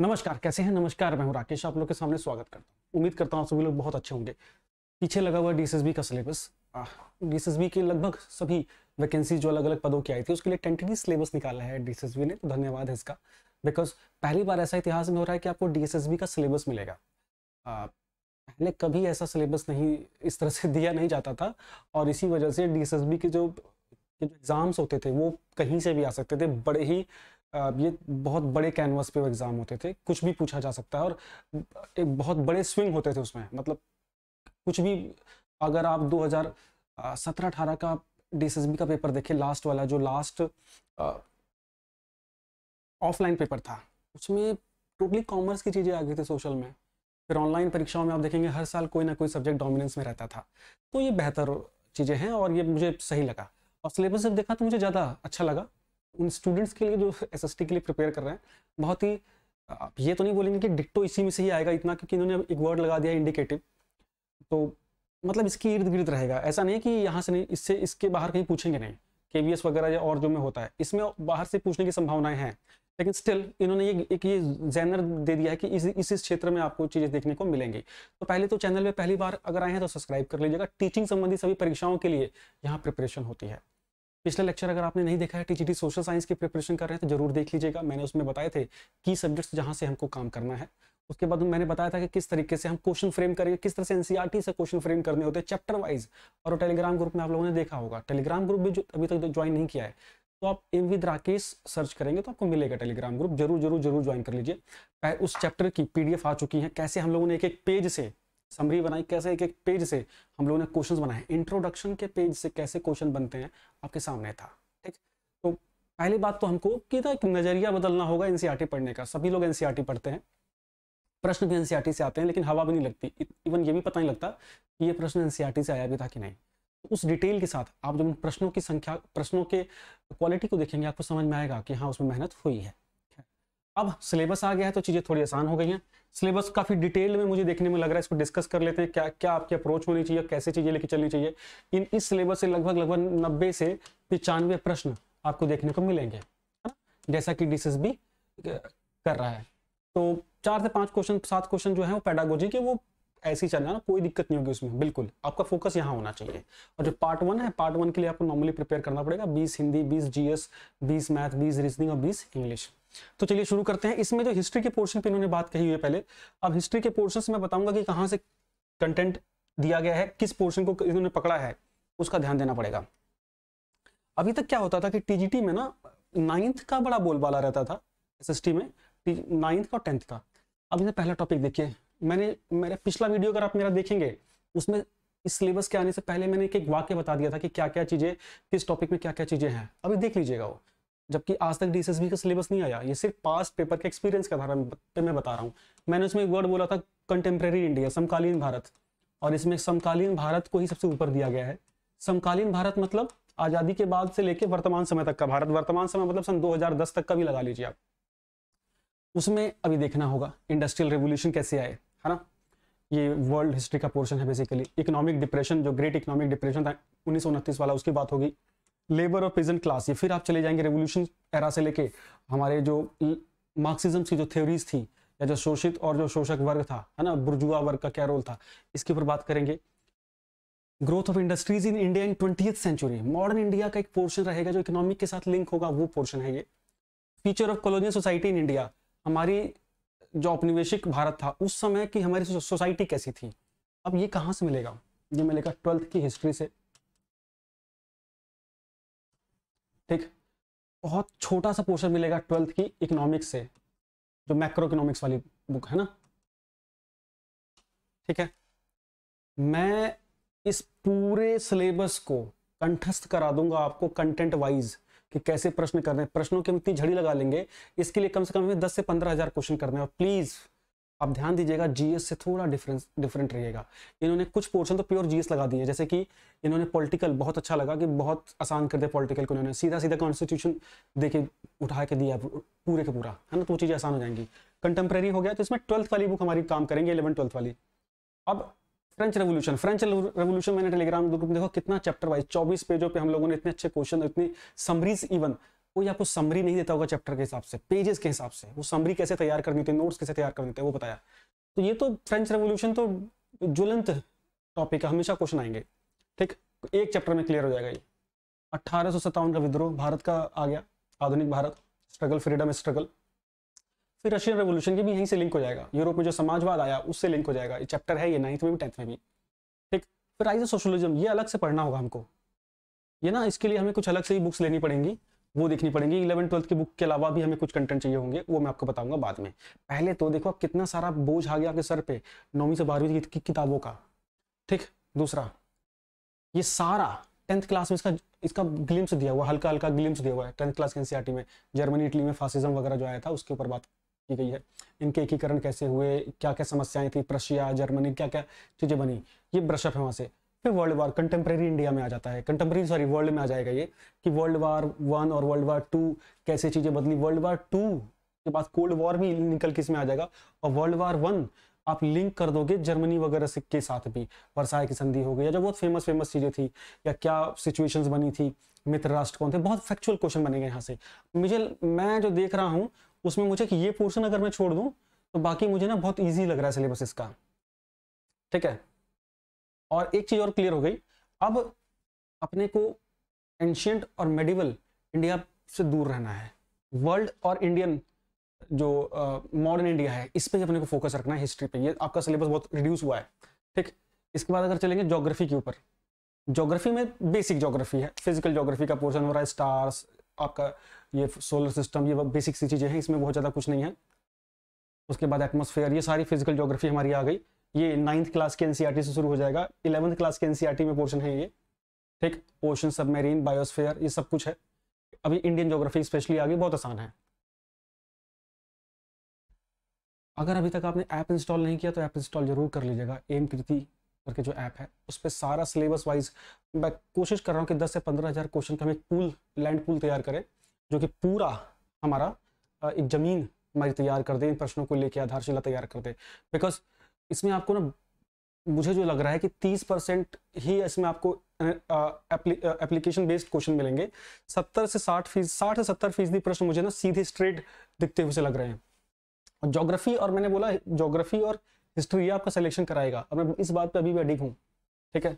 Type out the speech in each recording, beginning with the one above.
नमस्कार कैसे हैं नमस्कार मैं हूं राकेश आप लोग के सामने स्वागत करता हूं उम्मीद करता हूं सभी लोग बहुत अच्छे होंगे पीछे लगा हुआ डीएसएसबी का सिलेबस डीएसएसबी के लगभग सभी वैकेंसी जो अलग अलग पदों की आई थी उसके लिए टेंटेटिव सिलेबस निकाला है डीएसएसबी ने तो धन्यवाद है इसका बिकॉज पहली बार ऐसा इतिहास में हो रहा है कि आपको डीएसएसबी का सिलेबस मिलेगा पहले कभी ऐसा सिलेबस नहीं इस तरह से दिया नहीं जाता था और इसी वजह से बी के जो एग्ज़ाम्स होते थे वो कहीं से भी आ सकते थे बड़े ही ये बहुत बड़े कैनवस पे एग्ज़ाम होते थे कुछ भी पूछा जा सकता है और एक बहुत बड़े स्विंग होते थे उसमें मतलब कुछ भी अगर आप 2017-18 का डीएसएसबी का पेपर देखे लास्ट वाला जो लास्ट ऑफलाइन पेपर था उसमें टोटली कॉमर्स की चीज़ें आ गई थी सोशल में फिर ऑनलाइन परीक्षाओं में आप देखेंगे हर साल कोई ना कोई सब्जेक्ट डोमिनेंस में रहता था तो ये बेहतर चीज़ें हैं और ये मुझे सही लगा और सिलेबस जब देखा तो मुझे ज़्यादा अच्छा लगा उन स्टूडेंट्स के लिए जो एस के लिए प्रिपेयर कर रहे हैं बहुत ही आप ये तो नहीं बोलेंगे कि डिक्टो इसी में से ही आएगा इतना क्योंकि इन्होंने एक वर्ड लगा दिया इंडिकेटिव तो मतलब इसके इर्द गिर्द रहेगा ऐसा नहीं कि यहाँ से नहीं इससे इसके बाहर कहीं पूछेंगे नहीं के वगैरह या और जो में होता है इसमें बाहर से पूछने की संभावनाएं हैं लेकिन स्टिल इन्होंने ये एक ये जैनर दे दिया है कि इस इस क्षेत्र में आपको चीज़ें देखने को मिलेंगी तो पहले तो चैनल में पहली बार अगर आए हैं तो सब्सक्राइब कर लीजिएगा टीचिंग संबंधी सभी परीक्षाओं के लिए यहाँ प्रिपरेशन होती है पिछले लेक्चर अगर आपने नहीं देखा है टी सोशल साइंस की प्रिपरेशन कर रहे हैं तो जरूर देख लीजिएगा मैंने उसमें बताए थे कि सब्जेक्ट्स जहाँ से हमको काम करना है उसके बाद मैंने बताया था कि किस तरीके से हम क्वेश्चन फ्रेम करेंगे किस तरह से एनसीआरटी e से क्वेश्चन फ्रेम करने होते हैं चैप्टर वाइज और टेलीग्राम ग्रुप में आप लोगों ने देखा होगा टेलीग्राम ग्रुप भी जो अभी तक ज्वाइन नहीं किया है तो आप एम विद राकेश सर्च करेंगे तो आपको मिलेगा टेलीग्राम ग्रुप जरूर जरूर जरूर ज्वाइन कर लीजिए उस चैप्टर की पीडीएफ आ चुकी है कैसे हम लोगों ने एक एक पेज से समरी बनाई कैसे एक एक पेज से हम लोगों ने क्वेश्चंस बनाए इंट्रोडक्शन के पेज से कैसे क्वेश्चन बनते हैं आपके सामने था ठीक तो पहली बात तो हमको कि ना एक नजरिया बदलना होगा एनसीईआरटी e पढ़ने का सभी लोग एनसीईआरटी e पढ़ते हैं प्रश्न भी एनसीईआरटी e से आते हैं लेकिन हवा भी नहीं लगती इवन ये भी पता नहीं लगता कि ये प्रश्न एनसीईआरटी से आया भी था कि नहीं तो उस डिटेल के साथ आप जब प्रश्नों की संख्या प्रश्नों के क्वालिटी को देखेंगे आपको समझ में आएगा कि हाँ उसमें मेहनत हुई है अब सिलेबस आ गया है तो चीज़ें थोड़ी आसान हो गई हैं सिलेबस काफ़ी डिटेल में मुझे देखने में लग रहा है इसको डिस्कस कर लेते हैं क्या क्या आपकी अप्रोच होनी चाहिए कैसे चीज़ें लेके चलनी चाहिए इन इस सिलेबस से लगभग लगभग नब्बे से पिचानवे प्रश्न आपको देखने को मिलेंगे जैसा कि डीसीस भी कर रहा है तो चार से पांच क्वेश्चन सात क्वेश्चन जो है वो पैडागोजी के वो ऐसी चल चलना कोई दिक्कत नहीं होगी उसमें बिल्कुल आपका फोकस यहाँ होना चाहिए और जो पार्ट वन है पार्ट वन के लिए आपको नॉर्मली प्रिपेयर करना पड़ेगा बीस हिंदी बीस जीएस बीस मैथ बीस रीजनिंग और बीस इंग्लिश तो चलिए शुरू करते हैं इसमें जो हिस्ट्री के पोर्शन पे इन्होंने बात कही हुई है पहले अब हिस्ट्री के पोर्शन से मैं बताऊंगा कि कहाँ से कंटेंट दिया गया है किस पोर्शन को इन्होंने पकड़ा है उसका ध्यान देना पड़ेगा अभी तक क्या होता था कि टीजीटी में ना नाइन्थ का बड़ा बोलबाला रहता था एसएसटी में नाइन्थ का और टेंथ का अब इसे पहला टॉपिक देखिए मैंने मेरा पिछला वीडियो अगर आप मेरा देखेंगे उसमें इस सिलेबस के आने से पहले मैंने एक वाक्य बता दिया था कि क्या क्या चीज़ें किस टॉपिक में क्या क्या चीज़ें हैं अभी देख लीजिएगा वो जबकि आज तक डीएसएसबी का सिलेबस नहीं आया ये सिर्फ पास्ट पेपर के एक्सपीरियंस के आधार पर मैं बता रहा हूँ मैंने उसमें एक वर्ड बोला था कंटेम्प्रेरी इंडिया समकालीन भारत और इसमें समकालीन भारत को ही सबसे ऊपर दिया गया है समकालीन भारत मतलब आजादी के बाद से लेकर वर्तमान समय तक का भारत वर्तमान समय मतलब सन 2010 तक का भी लगा लीजिए आप उसमें अभी देखना होगा इंडस्ट्रियल रेवोल्यूशन कैसे आए है ना ये वर्ल्ड हिस्ट्री का पोर्शन है बेसिकली इकोनॉमिक डिप्रेशन जो ग्रेट इकोनॉमिक डिप्रेशन था उन्नीस वाला उसकी बात होगी लेबर और पेजेंट क्लास ये फिर आप चले जाएंगे रेवोल्यूशन एरा से लेके हमारे जो मार्क्सिज्म की जो थ्योरीज थी या जो शोषित और जो शोषक वर्ग था है ना बुर्जुआ वर्ग का क्या रोल था इसके ऊपर बात करेंगे growth of industries in India in twenty century modern India का एक पोर्शन रहेगा जो इकोनॉमिक के साथ लिंक होगा वो पोर्शन है ये future of colonial society in India हमारी जो औपनिवेशिक भारत था उस समय की हमारी सोसाइटी कैसी थी अब ये कहाँ से मिलेगा ये मिलेगा ट्वेल्थ की हिस्ट्री से ठीक बहुत छोटा सा पोर्शन मिलेगा ट्वेल्थ की इकोनॉमिक्स से जो मैक्रो इकोनॉमिक्स वाली बुक है ना ठीक है मैं इस पूरे सिलेबस को कंठस्थ करा दूंगा आपको कंटेंट वाइज कि कैसे प्रश्न करने प्रश्नों की हम इतनी झड़ी लगा लेंगे इसके लिए कम से कम हमें दस से पंद्रह हजार क्वेश्चन करने और प्लीज़ आप ध्यान दीजिएगा जीएस से थोड़ा डिफरेंस डिफरेंट रहेगा इन्होंने कुछ पोर्शन तो प्योर जीएस लगा दिए जैसे कि इन्होंने पॉलिटिकल बहुत अच्छा लगा कि बहुत आसान कर दिया पॉलिटिकल को इन्होंने सीधा सीधा कॉन्स्टिट्यूशन देखे उठा के दिया पूरे के पूरा है ना तो चीज़ें आसान हो जाएंगी कंटेम्प्रेरी हो गया तो इसमें ट्वेल्थ वाली बुक हमारी काम करेंगे इलेवन ट्वेल्थ वाली अब फ्रेंच रेवोल्यूशन फ्रेंच रेवोल्यूशन मैंने टेलीग्राम ग्रुप में देखो कितना चैप्टर वाइज चौबीस पेजों पर हम लोगों ने इतने अच्छे क्वेश्चन इतनी समरीज इवन कोई आपको समरी नहीं देता होगा चैप्टर के हिसाब से पेजेस के हिसाब से वो समरी कैसे तैयार करनी होती है नोट्स कैसे तैयार करनी होते हैं वो बताया तो ये तो फ्रेंच रेवोल्यूशन तो ज्वलंत टॉपिक है हमेशा क्वेश्चन आएंगे ठीक एक चैप्टर में क्लियर हो जाएगा ये अट्ठारह का विद्रोह भारत का आ गया आधुनिक भारत स्ट्रगल फ्रीडम स्ट्रगल फिर रशियन रेवोल्यूशन की भी यहीं से लिंक हो जाएगा यूरोप में जो समाजवाद आया उससे लिंक हो जाएगा ये चैप्टर है ये नाइन्थ में भी टेंथ में भी ठीक फिर आइज सोशलिज्म ये अलग से पढ़ना होगा हमको ये ना इसके लिए हमें कुछ अलग से ही बुक्स लेनी पड़ेंगी वो देखनी पड़ेंगी इलेवन ट्वेल्थ की बुक के अलावा भी हमें कुछ कंटेंट चाहिए होंगे वो मैं आपको बताऊंगा बाद में पहले तो देखो कितना सारा बोझ आ गया आपके सर पे नौवीं से बारहवीं की किताबों का ठीक दूसरा ये सारा टेंथ क्लास में इसका इसका ग्लिम्स दिया हुआ हल्का हल्का ग्लिम्स दिया हुआ है टेंथ क्लास के एनसीईआरटी e में जर्मनी इटली में फासिज्म वगैरह जो आया था उसके ऊपर बात की गई है इनके एकीकरण कैसे हुए क्या क्या समस्याएं थी प्रशिया जर्मनी क्या क्या चीज़ें बनी ये ब्रशअप है वहां से फिर वर्ल्ड वार कंटेम्प्रेरी इंडिया में आ जाता है कंटेम्प्रेरी सॉरी वर्ल्ड में आ जाएगा ये कि वर्ल्ड वार वन और वर्ल्ड वार टू कैसे चीज़ें बदली वर्ल्ड वार टू के बाद कोल्ड वॉर भी निकल किस में आ जाएगा और वर्ल्ड वार वन आप लिंक कर दोगे जर्मनी वगैरह से के साथ भी वर्षा की संधि हो गई या जो बहुत फेमस फेमस चीज़ें थी या क्या सिचुएशंस बनी थी मित्र राष्ट्र कौन थे बहुत फैक्चुअल क्वेश्चन बनेगा यहाँ से मुझे मैं जो देख रहा हूँ उसमें मुझे कि ये पोर्शन अगर मैं छोड़ दूँ तो बाकी मुझे ना बहुत ईजी लग रहा है सिलेबस इसका ठीक है और एक चीज़ और क्लियर हो गई अब अपने को एंशियंट और मेडिवल इंडिया से दूर रहना है वर्ल्ड और इंडियन जो मॉडर्न uh, इंडिया है इस पर अपने को फोकस रखना है हिस्ट्री पे ये आपका सिलेबस बहुत रिड्यूस हुआ है ठीक इसके बाद अगर चलेंगे जोग्राफी के ऊपर जोग्राफी में बेसिक जोग्राफी है फिजिकल जोग्राफी का पोर्शन हो रहा है स्टार्स आपका ये सोलर सिस्टम ये बेसिक सी चीज़ें हैं इसमें बहुत ज़्यादा कुछ नहीं है उसके बाद एटमोसफेयर ये सारी फिजिकल जोग्राफी हमारी आ गई ये नाइन्थ क्लास के एनसीईआरटी e से शुरू हो जाएगा इलेवंथ क्लास के एनसीईआरटी e में पोर्शन है ये ठीक ओशन सबमेरीन बायोस्फेयर ये सब कुछ है अभी इंडियन ज्योग्राफी स्पेशली आगे बहुत आसान है अगर अभी तक आपने ऐप इंस्टॉल नहीं किया तो ऐप इंस्टॉल जरूर कर लीजिएगा एम कृति करके जो ऐप है उस पर सारा सिलेबस वाइज मैं कोशिश कर रहा हूँ कि दस से पंद्रह हज़ार क्वेश्चन का हम एक पूल लैंड पूल तैयार करें जो कि पूरा हमारा एक ज़मीन हमारी तैयार कर दे इन प्रश्नों को लेकर आधारशिला तैयार कर दे बिकॉज इसमें आपको ना मुझे जो लग रहा है कि 30 परसेंट ही इसमें आपको एप्लीकेशन बेस्ड क्वेश्चन मिलेंगे 70 से 60 फीस साठ से 70 फीसदी प्रश्न मुझे ना सीधे स्ट्रेट दिखते हुए से लग रहे हैं और जोग्राफी और मैंने बोला जोग्राफी और हिस्ट्री आपका सिलेक्शन कराएगा और मैं इस बात पर अभी भी अडिक हूँ ठीक है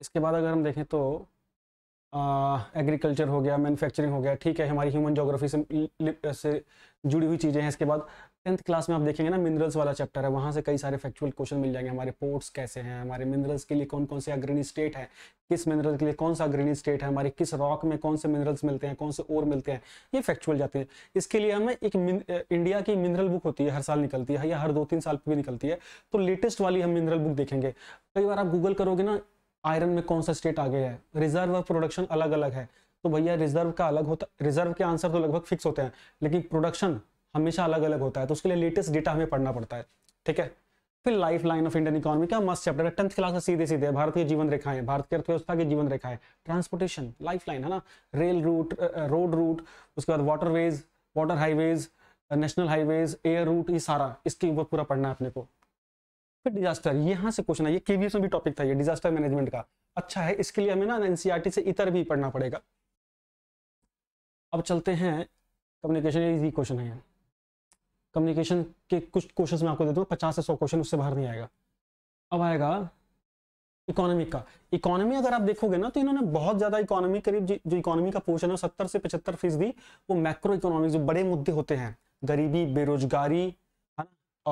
इसके बाद अगर हम देखें तो एग्रीकल्चर हो गया मैन्युफैक्चरिंग हो गया ठीक है हमारी ह्यूमन ज्योग्राफी से से जुड़ी हुई चीज़ें हैं इसके बाद टेंथ क्लास में आप देखेंगे ना मिनरल्स वाला चैप्टर है वहाँ से कई सारे फैक्चुअल क्वेश्चन मिल जाएंगे हमारे पोर्ट्स कैसे हैं हमारे मिनरल्स के लिए कौन कौन से अग्रणी स्टेट है किस मिनरल के लिए कौन सा अग्रणी स्टेट है हमारे किस रॉक में कौन से मिनरल्स मिलते हैं कौन से और मिलते हैं ये फैक्चुअल जाते हैं इसके लिए हमें एक इंडिया की मिनरल बुक होती है हर साल निकलती है या हर दो तीन साल पर भी निकलती है तो लेटेस्ट वाली हम मिनरल बुक देखेंगे कई बार आप गूगल करोगे ना आयरन में कौन सा स्टेट आगे है रिजर्व और प्रोडक्शन अलग अलग है तो भैया रिजर्व का अलग होता रिजर्व के आंसर तो लगभग फिक्स होते हैं लेकिन प्रोडक्शन हमेशा अलग अलग होता है तो उसके लिए लेटेस्ट डेटा हमें पढ़ना पड़ता है ठीक है फिर lifeline of Indian economy का मस्त चैप्टर है टेंथ क्लास से सीधे सीधे भारत की जीवन रेखाएं भारत की अर्थव्यवस्था की जीवन रेखाएं ट्रांसपोर्टेशन लाइफ लाइन है ना रेल रूट रोड रूट उसके बाद waterways water highways national highways air route ये सारा इसके ऊपर पूरा पढ़ना है अपने को फिर डिजास्टर यहाँ से क्वेश्चन है ये के में भी टॉपिक था ये डिजास्टर मैनेजमेंट का अच्छा है इसके लिए हमें ना एनसीईआरटी e से इतर भी पढ़ना पड़ेगा अब चलते हैं कम्युनिकेशन इजी क्वेश्चन है यहाँ कम्युनिकेशन के कुछ क्वेश्चन मैं आपको दे दूँ पचास से सौ क्वेश्चन उससे बाहर नहीं आएगा अब आएगा इकोनॉमिक का इकोनॉमी अगर आप देखोगे ना तो इन्होंने बहुत ज्यादा इकोनॉमी करीब जो इकोनॉमी का पोर्शन है सत्तर से पचहत्तर फीसदी वो मैक्रो इकोनॉमी जो बड़े मुद्दे होते हैं गरीबी बेरोजगारी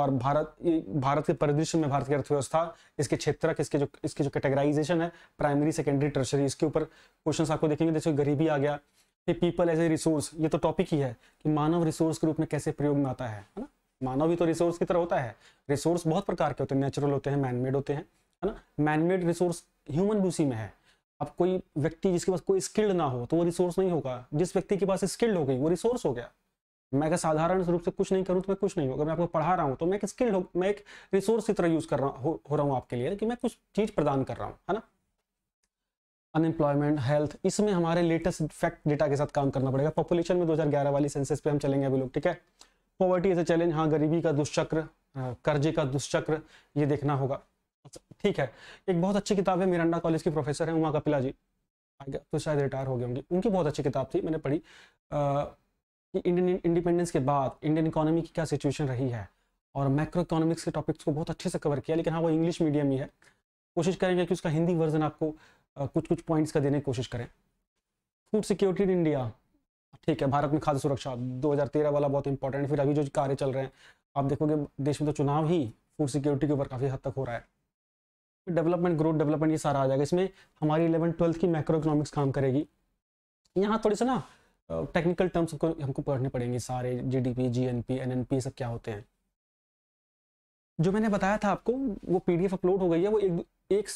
और भारत भारत के परिदृश्य में भारत की अर्थव्यवस्था इसके क्षेत्र इसके जो इसके जो कैटेगराइजेशन है प्राइमरी सेकेंडरी टर्शरी इसके ऊपर क्वेश्चन आपको देखेंगे जैसे गरीबी आ गया कि पीपल एज ए रिसोर्स ये तो टॉपिक ही है कि मानव रिसोर्स के रूप में कैसे प्रयोग में आता है है ना मानव ही तो रिसोर्स की तरह होता है रिसोर्स बहुत प्रकार के होते हैं नेचुरल होते हैं मैनमेड होते हैं है ना मैनमेड रिसोर्स ह्यूमन भी उसी में है अब कोई व्यक्ति जिसके पास कोई स्किल्ड ना हो तो वो रिसोर्स नहीं होगा जिस व्यक्ति के पास स्किल्ड हो गई वो रिसोर्स हो गया मैं अगर साधारण रूप से कुछ नहीं करूँ तो मैं कुछ नहीं होगा मैं आपको पढ़ा रहा हूँ तो मैं एक स्किल्ड मैं एक रिसोर्स की तरह यूज कर रहा हो रहा हूँ आपके लिए कि मैं कुछ चीज प्रदान कर रहा हूँ है ना अनएम्प्लॉयमेंट हेल्थ इसमें हमारे लेटेस्ट फैक्ट डेटा के साथ काम करना पड़ेगा पॉपुलेशन में 2011 वाली सेंसस पे हम चलेंगे अभी लोग ठीक है पॉवर्टी इज अ चैलेंज हाँ गरीबी का दुष्चक्र हाँ, कर्जे का दुष्चक्र ये देखना होगा ठीक है एक बहुत अच्छी किताब है मिरांडा कॉलेज की प्रोफेसर है उमा कपिला जी तो शायद रिटायर हो गए होंगे उनकी बहुत अच्छी किताब थी मैंने पढ़ी इंडियन इंडिपेंडेंस के बाद इंडियन इकोनॉमी की क्या सिचुएशन रही है और मैक्रो इकोनॉमिक्स के टॉपिक्स को बहुत अच्छे से कवर किया लेकिन हाँ वो इंग्लिश मीडियम ही है कोशिश करेंगे कि उसका हिंदी वर्जन आपको कुछ कुछ पॉइंट्स का देने की कोशिश करें फूड सिक्योरिटी इन इंडिया ठीक है भारत में खाद्य सुरक्षा 2013 वाला बहुत इंपॉर्टेंट फिर अभी जो कार्य चल रहे हैं आप देखोगे देश में तो चुनाव ही फूड सिक्योरिटी के ऊपर काफ़ी हद तक हो रहा है फिर डेवलपमेंट ग्रोथ डेवलपमेंट ये सारा आ जाएगा इसमें हमारी इलेवन ट्वेल्थ की माइक्रो इकोनॉमिक्स काम करेगी यहाँ थोड़ी सा ना टेक्निकल टर्म्स को हमको पढ़ने पड़ेंगे सारे जी डी पी सब क्या होते हैं जो मैंने बताया था आपको वो पीडीएफ अपलोड हो गई है वो एक एक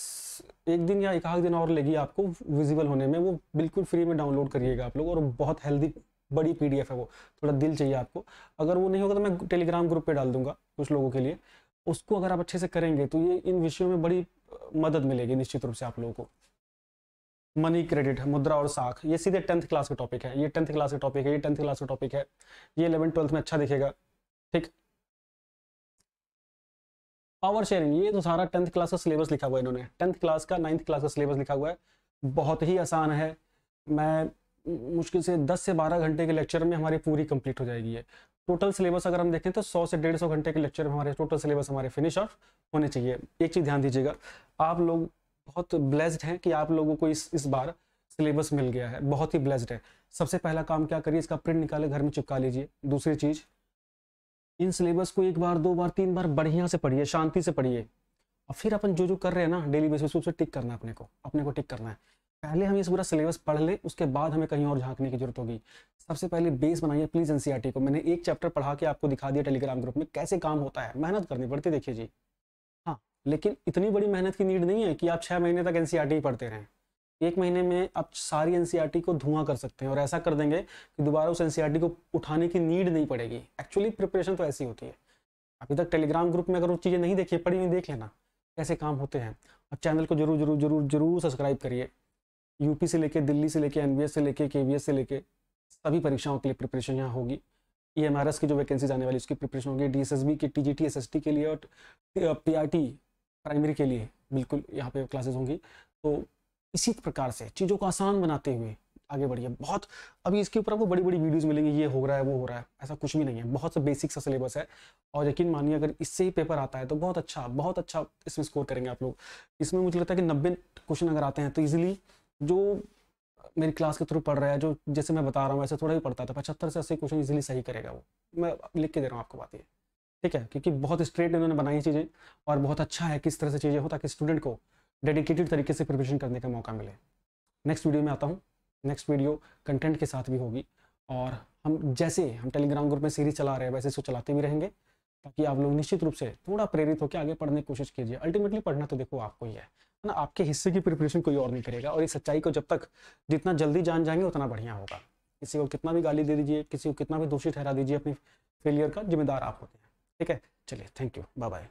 एक दिन या एक आध दिन और लेगी आपको विजिबल होने में वो बिल्कुल फ्री में डाउनलोड करिएगा आप लोग और बहुत हेल्दी बड़ी पीडीएफ है वो थोड़ा दिल चाहिए आपको अगर वो नहीं होगा तो मैं टेलीग्राम ग्रुप पे डाल दूंगा कुछ लोगों के लिए उसको अगर आप अच्छे से करेंगे तो ये इन विषयों में बड़ी मदद मिलेगी निश्चित रूप से आप लोगों को मनी क्रेडिट मुद्रा और साख ये सीधे टेंथ क्लास का टॉपिक है ये टेंथ क्लास का टॉपिक है ये टेंथ क्लास का टॉपिक है ये इलेवन ट्वेल्थ में अच्छा दिखेगा ठीक पावर शेयरिंग ये तो सारा टेंथ क्लास का सिलेबस लिखा हुआ है इन्होंने टेंथ क्लास का नाइन्थ क्लास का सिलेबस लिखा हुआ है बहुत ही आसान है मैं मुश्किल से 10 से 12 घंटे के लेक्चर में हमारी पूरी कंप्लीट हो जाएगी है टोटल सिलेबस अगर हम देखें तो 100 से 150 घंटे के लेक्चर में हमारे टोटल सिलेबस हमारे फिनिश ऑफ होने चाहिए एक चीज़ ध्यान दीजिएगा आप लोग बहुत ब्लेस्ड हैं कि आप लोगों को इस इस बार सिलेबस मिल गया है बहुत ही ब्लेस्ड है सबसे पहला काम क्या करिए इसका प्रिंट निकाले घर में चिपका लीजिए दूसरी चीज़ इन सिलेबस को एक बार दो बार तीन बार बढ़िया से पढ़िए शांति से पढ़िए और फिर अपन जो जो कर रहे हैं ना डेली बेसिस उसे टिक करना है अपने को अपने को टिक करना है पहले हम ये पूरा सिलेबस पढ़ ले उसके बाद हमें कहीं और झांकने की जरूरत होगी सबसे पहले बेस बनाइए प्लीज एनसीईआरटी e को मैंने एक चैप्टर पढ़ा के आपको दिखा दिया टेलीग्राम ग्रुप में कैसे काम होता है मेहनत करनी पड़ती देखिए जी हाँ लेकिन इतनी बड़ी मेहनत की नीड नहीं है कि आप छह महीने तक एनसीईआरटी e पढ़ते रहें एक महीने में आप सारी एन e को धुआं कर सकते हैं और ऐसा कर देंगे कि दोबारा उस एन e को उठाने की नीड नहीं पड़ेगी एक्चुअली प्रिपरेशन तो ऐसी होती है अभी तक टेलीग्राम ग्रुप में अगर वो चीज़ें नहीं देखी पड़ी हुई देख लेना कैसे काम होते हैं और चैनल को जरूर जरूर जरूर जरूर सब्सक्राइब करिए यूपी से लेके दिल्ली से लेके एनबीएस से लेके केवीएस से लेके सभी परीक्षाओं के लिए प्रिपरेशन यहाँ होगी ई e एम की जो वैकेंसीज आने वाली उसकी प्रिपरेशन होगी डी एस एस बी के T G T S S T के लिए और पी आर टी प्राइमरी के लिए बिल्कुल यहाँ पे क्लासेज होंगी तो इसी प्रकार से चीज़ों को आसान बनाते हुए आगे बढ़िए बहुत अभी इसके ऊपर आपको बड़ी बड़ी वीडियोस मिलेंगी ये हो रहा है वो हो रहा है ऐसा कुछ भी नहीं है बहुत सा बेसिक सा सिलेबस है और यकीन मानिए अगर इससे ही पेपर आता है तो बहुत अच्छा बहुत अच्छा इसमें स्कोर करेंगे आप लोग इसमें मुझे लगता है कि नब्बे क्वेश्चन अगर आते हैं तो ईजिली जो मेरी क्लास के थ्रू पढ़ रहा है जो जैसे मैं बता रहा हूँ वैसे थोड़ा ही पढ़ता था तो पचहत्तर से अस्सी क्वेश्चन ईजिली सही करेगा वो मैं लिख के दे रहा हूँ आपको बात ये ठीक है क्योंकि बहुत स्ट्रेट इन्होंने बनाई चीज़ें और बहुत अच्छा है किस तरह से चीज़ें हो ताकि स्टूडेंट को डेडिकेटेड तरीके से प्रिपरेशन करने का मौका मिले नेक्स्ट वीडियो में आता हूँ नेक्स्ट वीडियो कंटेंट के साथ भी होगी और हम जैसे हम टेलीग्राम ग्रुप में सीरीज चला रहे हैं वैसे इसको चलाते भी रहेंगे ताकि आप लोग निश्चित रूप से थोड़ा प्रेरित होकर आगे पढ़ने की कोशिश कीजिए अल्टीमेटली पढ़ना तो देखो आपको ही है ना आपके हिस्से की प्रिपरेशन कोई और नहीं करेगा और इस सच्चाई को जब तक जितना जल्दी जान जाएंगे उतना बढ़िया होगा किसी को कितना भी गाली दे दीजिए किसी को कितना भी दोषी ठहरा दीजिए अपनी फेलियर का जिम्मेदार आप होते हैं ठीक है चलिए थैंक यू बाय बाय